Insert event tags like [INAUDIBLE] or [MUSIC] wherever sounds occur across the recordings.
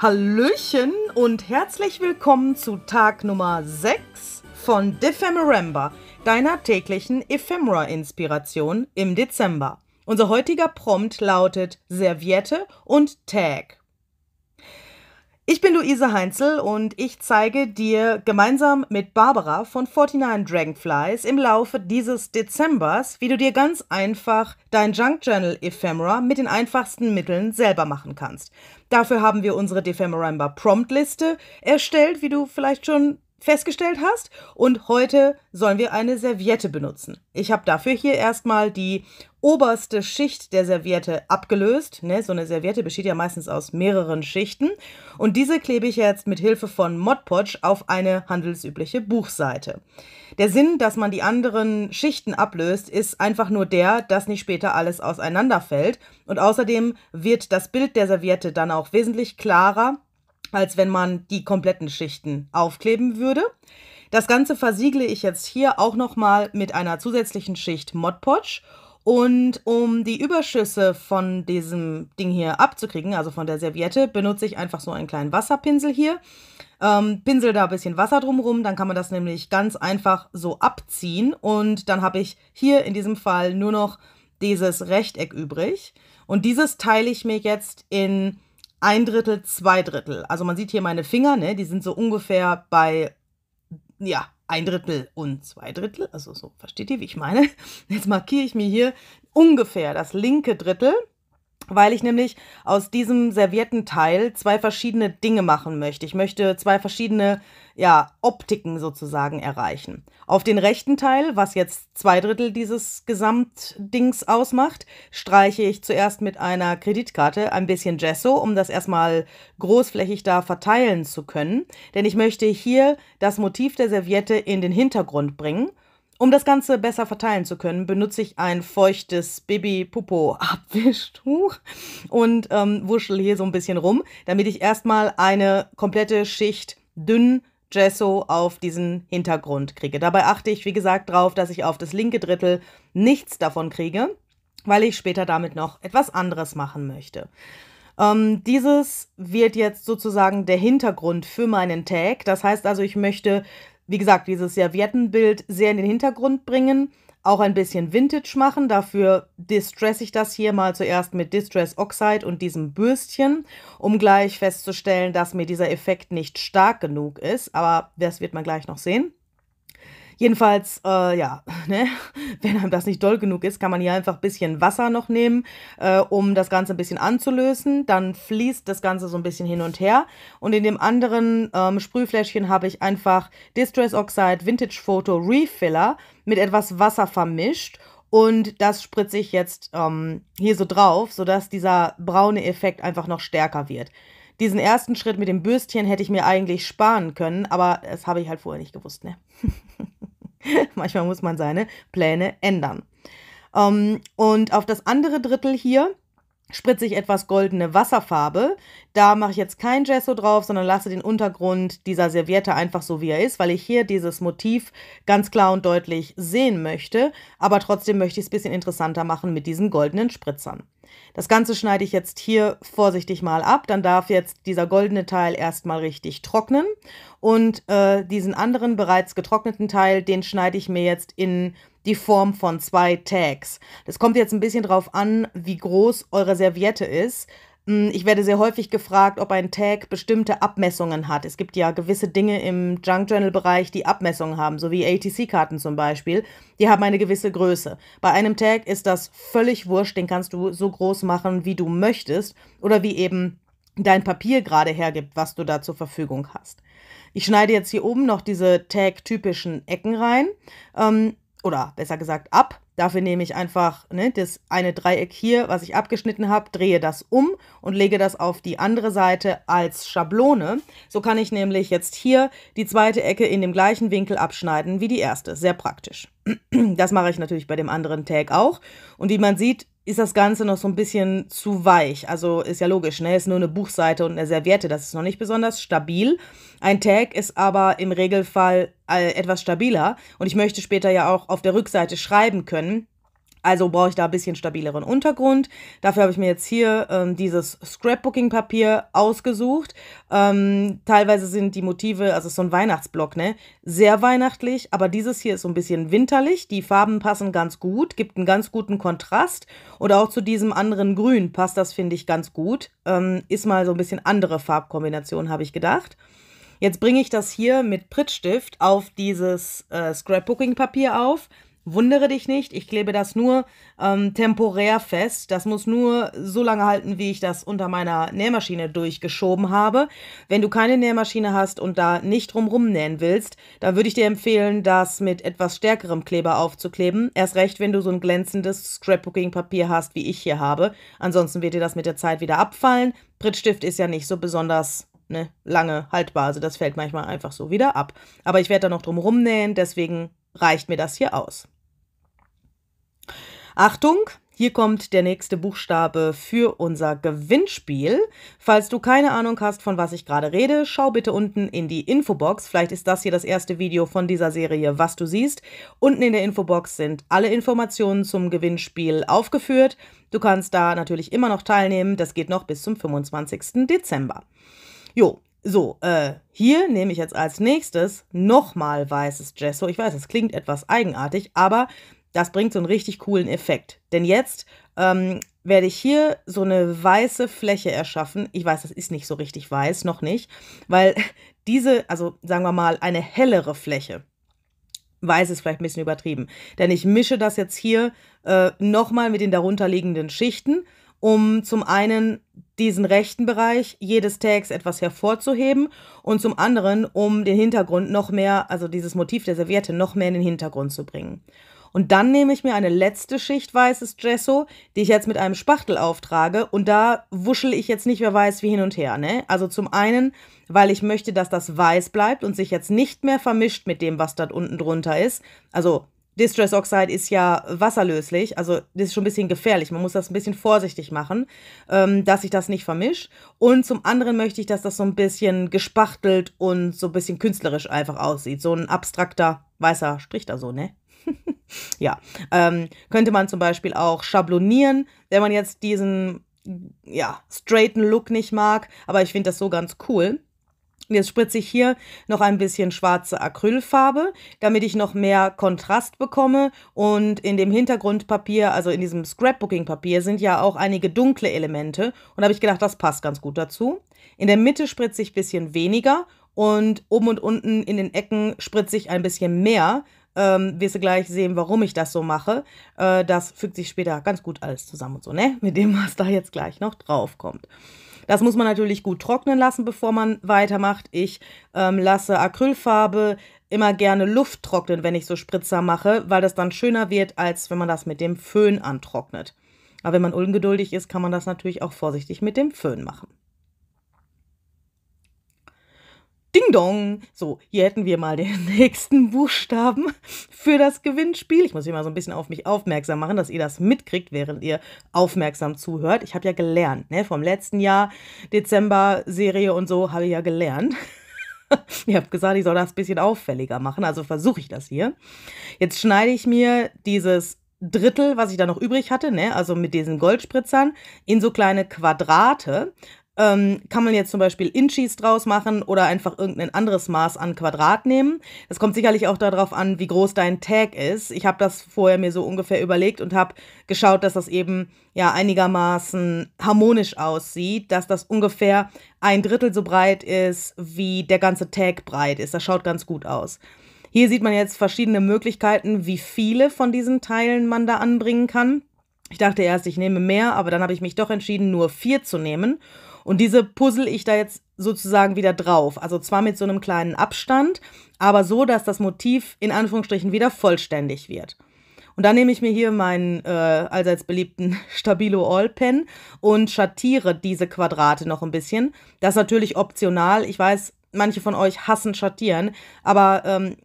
Hallöchen und herzlich willkommen zu Tag Nummer 6 von Defemeramba, deiner täglichen Ephemera-Inspiration im Dezember. Unser heutiger Prompt lautet Serviette und Tag. Ich bin Luise Heinzel und ich zeige dir gemeinsam mit Barbara von 49 Dragonflies im Laufe dieses Dezembers, wie du dir ganz einfach dein Junk Journal Ephemera mit den einfachsten Mitteln selber machen kannst. Dafür haben wir unsere Defemerimba Promptliste erstellt, wie du vielleicht schon festgestellt hast. Und heute sollen wir eine Serviette benutzen. Ich habe dafür hier erstmal die oberste Schicht der Serviette abgelöst. Ne, so eine Serviette besteht ja meistens aus mehreren Schichten. Und diese klebe ich jetzt mit Hilfe von Modpodge auf eine handelsübliche Buchseite. Der Sinn, dass man die anderen Schichten ablöst, ist einfach nur der, dass nicht später alles auseinanderfällt. Und außerdem wird das Bild der Serviette dann auch wesentlich klarer, als wenn man die kompletten Schichten aufkleben würde. Das Ganze versiegle ich jetzt hier auch nochmal mit einer zusätzlichen Schicht Modpodge. Und um die Überschüsse von diesem Ding hier abzukriegen, also von der Serviette, benutze ich einfach so einen kleinen Wasserpinsel hier. Ähm, pinsel da ein bisschen Wasser drumrum, dann kann man das nämlich ganz einfach so abziehen. Und dann habe ich hier in diesem Fall nur noch dieses Rechteck übrig. Und dieses teile ich mir jetzt in ein Drittel, zwei Drittel. Also man sieht hier meine Finger, ne? die sind so ungefähr bei, ja, ein Drittel und zwei Drittel. Also so, versteht ihr, wie ich meine? Jetzt markiere ich mir hier ungefähr das linke Drittel weil ich nämlich aus diesem Serviettenteil zwei verschiedene Dinge machen möchte. Ich möchte zwei verschiedene ja, Optiken sozusagen erreichen. Auf den rechten Teil, was jetzt zwei Drittel dieses Gesamtdings ausmacht, streiche ich zuerst mit einer Kreditkarte ein bisschen Gesso, um das erstmal großflächig da verteilen zu können. Denn ich möchte hier das Motiv der Serviette in den Hintergrund bringen um das Ganze besser verteilen zu können, benutze ich ein feuchtes baby pupo abwischtuch und ähm, wuschel hier so ein bisschen rum, damit ich erstmal eine komplette Schicht dünn Gesso auf diesen Hintergrund kriege. Dabei achte ich, wie gesagt, darauf, dass ich auf das linke Drittel nichts davon kriege, weil ich später damit noch etwas anderes machen möchte. Ähm, dieses wird jetzt sozusagen der Hintergrund für meinen Tag. Das heißt also, ich möchte wie gesagt, dieses Serviettenbild sehr in den Hintergrund bringen, auch ein bisschen Vintage machen. Dafür distress ich das hier mal zuerst mit Distress Oxide und diesem Bürstchen, um gleich festzustellen, dass mir dieser Effekt nicht stark genug ist. Aber das wird man gleich noch sehen. Jedenfalls, äh, ja, [LAUGHS] ne? wenn einem das nicht doll genug ist, kann man hier einfach ein bisschen Wasser noch nehmen, äh, um das Ganze ein bisschen anzulösen. Dann fließt das Ganze so ein bisschen hin und her. Und in dem anderen ähm, Sprühfläschchen habe ich einfach Distress Oxide Vintage Photo Refiller mit etwas Wasser vermischt. Und das spritze ich jetzt ähm, hier so drauf, sodass dieser braune Effekt einfach noch stärker wird. Diesen ersten Schritt mit dem Bürstchen hätte ich mir eigentlich sparen können, aber das habe ich halt vorher nicht gewusst, ne? [LAUGHS] [LAUGHS] Manchmal muss man seine Pläne ändern. Ähm, und auf das andere Drittel hier spritze ich etwas goldene Wasserfarbe. Da mache ich jetzt kein Gesso drauf, sondern lasse den Untergrund dieser Serviette einfach so, wie er ist, weil ich hier dieses Motiv ganz klar und deutlich sehen möchte. Aber trotzdem möchte ich es ein bisschen interessanter machen mit diesen goldenen Spritzern. Das Ganze schneide ich jetzt hier vorsichtig mal ab. Dann darf jetzt dieser goldene Teil erstmal richtig trocknen. Und äh, diesen anderen bereits getrockneten Teil, den schneide ich mir jetzt in die Form von zwei Tags. Das kommt jetzt ein bisschen drauf an, wie groß eure Serviette ist. Hm, ich werde sehr häufig gefragt, ob ein Tag bestimmte Abmessungen hat. Es gibt ja gewisse Dinge im Junk Journal Bereich, die Abmessungen haben, so wie ATC-Karten zum Beispiel. Die haben eine gewisse Größe. Bei einem Tag ist das völlig wurscht. Den kannst du so groß machen, wie du möchtest oder wie eben dein Papier gerade hergibt, was du da zur Verfügung hast. Ich schneide jetzt hier oben noch diese Tag-typischen Ecken rein. Ähm, oder besser gesagt ab Dafür nehme ich einfach ne, das eine Dreieck hier, was ich abgeschnitten habe, drehe das um und lege das auf die andere Seite als Schablone. So kann ich nämlich jetzt hier die zweite Ecke in dem gleichen Winkel abschneiden wie die erste. Sehr praktisch. [CLEARS THROAT] Das mache ich natürlich bei dem anderen Tag auch. Und wie man sieht, ist das Ganze noch so ein bisschen zu weich. Also ist ja logisch, ne? Ist nur eine Buchseite und eine Serviette, das ist noch nicht besonders stabil. Ein Tag ist aber im Regelfall äh, etwas stabiler und ich möchte später ja auch auf der Rückseite schreiben können können. Also brauche ich da ein bisschen stabileren Untergrund. Dafür habe ich mir jetzt hier ähm, dieses Scrapbooking-Papier ausgesucht. Ähm, teilweise sind die Motive, also so ein Weihnachtsblock, ne? Sehr weihnachtlich, aber dieses hier ist so ein bisschen winterlich. Die Farben passen ganz gut, gibt einen ganz guten Kontrast. Und auch zu diesem anderen Grün passt das, finde ich, ganz gut. Ähm, ist mal so ein bisschen andere Farbkombination, habe ich gedacht. Jetzt bringe ich das hier mit Prittstift auf dieses äh, Scrapbooking-Papier auf wundere dich nicht, ich klebe das nur ähm, temporär fest. Das muss nur so lange halten, wie ich das unter meiner Nähmaschine durchgeschoben habe. Wenn du keine Nähmaschine hast und da nicht drumrum nähen willst, dann würde ich dir empfehlen, das mit etwas stärkerem Kleber aufzukleben. Erst recht, wenn du so ein glänzendes Scrapbooking-Papier hast, wie ich hier habe. Ansonsten wird dir das mit der Zeit wieder abfallen. Prittstift ist ja nicht so besonders ne, lange haltbar, also das fällt manchmal einfach so wieder ab. Aber ich werde da noch drum rumnähen, deswegen reicht mir das hier aus. Achtung, hier kommt der nächste Buchstabe für unser Gewinnspiel. Falls du keine Ahnung hast, von was ich gerade rede, schau bitte unten in die Infobox. Vielleicht ist das hier das erste Video von dieser Serie, was du siehst. Unten in der Infobox sind alle Informationen zum Gewinnspiel aufgeführt. Du kannst da natürlich immer noch teilnehmen. Das geht noch bis zum 25. Dezember. Jo, so, äh, hier nehme ich jetzt als nächstes nochmal weißes Gesso. Ich weiß, es klingt etwas eigenartig, aber das bringt so einen richtig coolen Effekt. Denn jetzt ähm, werde ich hier so eine weiße Fläche erschaffen. Ich weiß, das ist nicht so richtig weiß, noch nicht, weil [LAUGHS] diese, also sagen wir mal, eine hellere Fläche. Weiß ist vielleicht ein bisschen übertrieben. Denn ich mische das jetzt hier äh, nochmal mit den darunterliegenden Schichten, um zum einen diesen rechten Bereich jedes Tags etwas hervorzuheben und zum anderen, um den Hintergrund noch mehr, also dieses Motiv der Serviette noch mehr in den Hintergrund zu bringen. Und dann nehme ich mir eine letzte Schicht weißes Gesso, die ich jetzt mit einem Spachtel auftrage. Und da wuschel ich jetzt nicht mehr weiß wie hin und her. Ne? Also zum einen, weil ich möchte, dass das weiß bleibt und sich jetzt nicht mehr vermischt mit dem, was dort unten drunter ist. Also Distress Oxide ist ja wasserlöslich, also das ist schon ein bisschen gefährlich. Man muss das ein bisschen vorsichtig machen, ähm, dass ich das nicht vermische. Und zum anderen möchte ich, dass das so ein bisschen gespachtelt und so ein bisschen künstlerisch einfach aussieht. So ein abstrakter weißer Strich da so, ne? [LAUGHS] ja, ähm, könnte man zum Beispiel auch schablonieren, wenn man jetzt diesen ja, straighten Look nicht mag, aber ich finde das so ganz cool. Jetzt spritze ich hier noch ein bisschen schwarze Acrylfarbe, damit ich noch mehr Kontrast bekomme. Und in dem Hintergrundpapier, also in diesem Scrapbooking-Papier, sind ja auch einige dunkle Elemente. Und da habe ich gedacht, das passt ganz gut dazu. In der Mitte spritze ich ein bisschen weniger und oben und unten in den Ecken spritze ich ein bisschen mehr, ähm, wirst du gleich sehen, warum ich das so mache. Äh, das fügt sich später ganz gut alles zusammen und so, ne? Mit dem, was da jetzt gleich noch drauf kommt. Das muss man natürlich gut trocknen lassen, bevor man weitermacht. Ich ähm, lasse Acrylfarbe immer gerne Luft trocknen, wenn ich so Spritzer mache, weil das dann schöner wird, als wenn man das mit dem Föhn antrocknet. Aber wenn man ungeduldig ist, kann man das natürlich auch vorsichtig mit dem Föhn machen. Ding Dong. So, hier hätten wir mal den [LAUGHS] nächsten Buchstaben für das Gewinnspiel. Ich muss hier mal so ein bisschen auf mich aufmerksam machen, dass ihr das mitkriegt, während ihr aufmerksam zuhört. Ich habe ja gelernt, ne? Vom letzten Jahr, Dezember-Serie und so, habe ich ja gelernt. [LAUGHS] ihr habt gesagt, ich soll das ein bisschen auffälliger machen, also versuche ich das hier. Jetzt schneide ich mir dieses Drittel, was ich da noch übrig hatte, ne, also mit diesen Goldspritzern, in so kleine Quadrate, ähm, kann man jetzt zum Beispiel Inchis draus machen oder einfach irgendein anderes Maß an Quadrat nehmen. Das kommt sicherlich auch darauf an, wie groß dein Tag ist. Ich habe das vorher mir so ungefähr überlegt und habe geschaut, dass das eben ja einigermaßen harmonisch aussieht, dass das ungefähr ein Drittel so breit ist, wie der ganze Tag breit ist. Das schaut ganz gut aus. Hier sieht man jetzt verschiedene Möglichkeiten, wie viele von diesen Teilen man da anbringen kann. Ich dachte erst, ich nehme mehr, aber dann habe ich mich doch entschieden, nur vier zu nehmen und diese puzzle ich da jetzt sozusagen wieder drauf. Also zwar mit so einem kleinen Abstand, aber so, dass das Motiv in Anführungsstrichen wieder vollständig wird. Und dann nehme ich mir hier meinen äh, allseits beliebten [LAUGHS] Stabilo All Pen und schattiere diese Quadrate noch ein bisschen. Das ist natürlich optional. Ich weiß, manche von euch hassen Schattieren, aber ähm,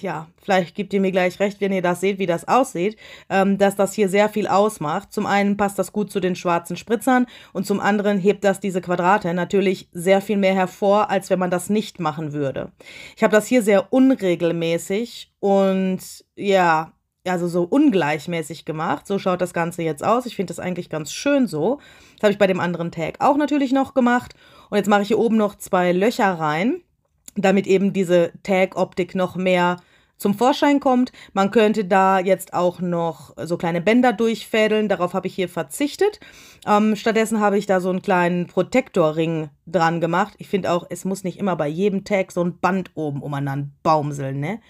ja, vielleicht gebt ihr mir gleich recht, wenn ihr das seht, wie das aussieht, ähm, dass das hier sehr viel ausmacht. Zum einen passt das gut zu den schwarzen Spritzern und zum anderen hebt das diese Quadrate natürlich sehr viel mehr hervor, als wenn man das nicht machen würde. Ich habe das hier sehr unregelmäßig und ja, also so ungleichmäßig gemacht. So schaut das Ganze jetzt aus. Ich finde das eigentlich ganz schön so. Das habe ich bei dem anderen Tag auch natürlich noch gemacht und jetzt mache ich hier oben noch zwei Löcher rein, damit eben diese Tag-Optik noch mehr zum Vorschein kommt. Man könnte da jetzt auch noch so kleine Bänder durchfädeln. Darauf habe ich hier verzichtet. Ähm, stattdessen habe ich da so einen kleinen Protektorring dran gemacht. Ich finde auch, es muss nicht immer bei jedem Tag so ein Band oben umeinander Baumseln, ne?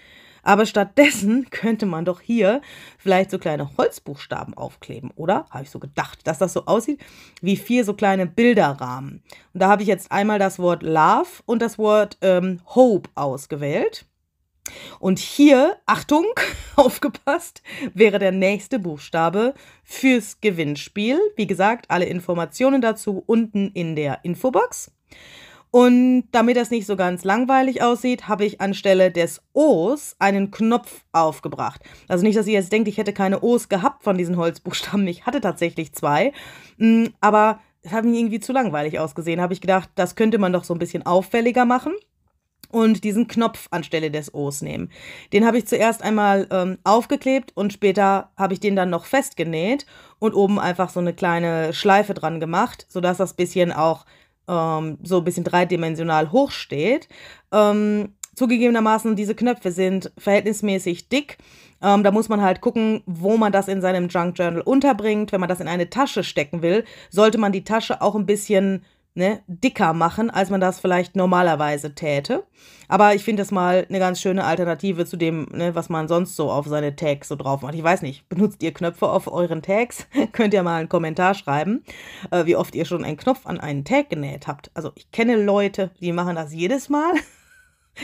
Aber stattdessen [LAUGHS] könnte man doch hier vielleicht so kleine Holzbuchstaben aufkleben, oder? Habe ich so gedacht, dass das so aussieht wie vier so kleine Bilderrahmen. Und da habe ich jetzt einmal das Wort Love und das Wort ähm, Hope ausgewählt. Und hier, Achtung, [LAUGHS] aufgepasst, wäre der nächste Buchstabe fürs Gewinnspiel. Wie gesagt, alle Informationen dazu unten in der Infobox. Und damit das nicht so ganz langweilig aussieht, habe ich anstelle des O's einen Knopf aufgebracht. Also nicht, dass ihr jetzt denkt, ich hätte keine O's gehabt von diesen Holzbuchstaben. Ich hatte tatsächlich zwei. Mm, aber es hat mir irgendwie zu langweilig ausgesehen. Habe ich gedacht, das könnte man doch so ein bisschen auffälliger machen. Und diesen Knopf anstelle des O's nehmen. Den habe ich zuerst einmal ähm, aufgeklebt und später habe ich den dann noch festgenäht und oben einfach so eine kleine Schleife dran gemacht, sodass das bisschen auch ähm, so ein bisschen dreidimensional hoch steht. Ähm, zugegebenermaßen, diese Knöpfe sind verhältnismäßig dick. Ähm, da muss man halt gucken, wo man das in seinem Junk Journal unterbringt. Wenn man das in eine Tasche stecken will, sollte man die Tasche auch ein bisschen ne, dicker machen, als man das vielleicht normalerweise täte. Aber ich finde das mal eine ganz schöne Alternative zu dem, ne, was man sonst so auf seine Tags so drauf macht. Ich weiß nicht, benutzt ihr Knöpfe auf euren Tags? [LAUGHS] Könnt ihr mal einen Kommentar schreiben, äh, wie oft ihr schon einen Knopf an einen Tag genäht habt. Also ich kenne Leute, die machen das jedes Mal. [LAUGHS]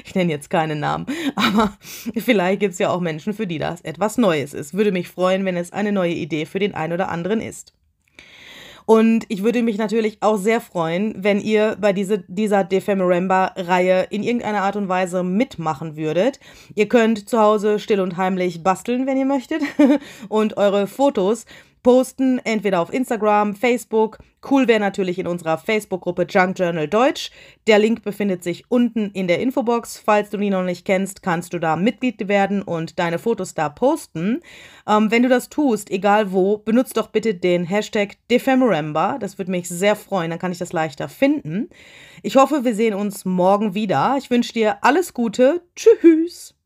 Ich nenne jetzt keinen Namen, [LAUGHS] aber vielleicht gibt es ja auch Menschen, für die das etwas Neues ist. Würde mich freuen, wenn es eine neue Idee für den einen oder anderen ist. Und ich würde mich natürlich auch sehr freuen, wenn ihr bei diese, dieser Defemerember-Reihe in irgendeiner Art und Weise mitmachen würdet. Ihr könnt zu Hause still und heimlich basteln, wenn ihr möchtet, [LAUGHS] und eure Fotos posten, entweder auf Instagram, Facebook. Cool wäre natürlich in unserer Facebook-Gruppe Junk Journal Deutsch. Der Link befindet sich unten in der Infobox. Falls du die noch nicht kennst, kannst du da Mitglied werden und deine Fotos da posten. Ähm, wenn du das tust, egal wo, benutzt doch bitte den Hashtag Defemember. Das würde mich sehr freuen, dann kann ich das leichter finden. Ich hoffe, wir sehen uns morgen wieder. Ich wünsche dir alles Gute. Tschüss.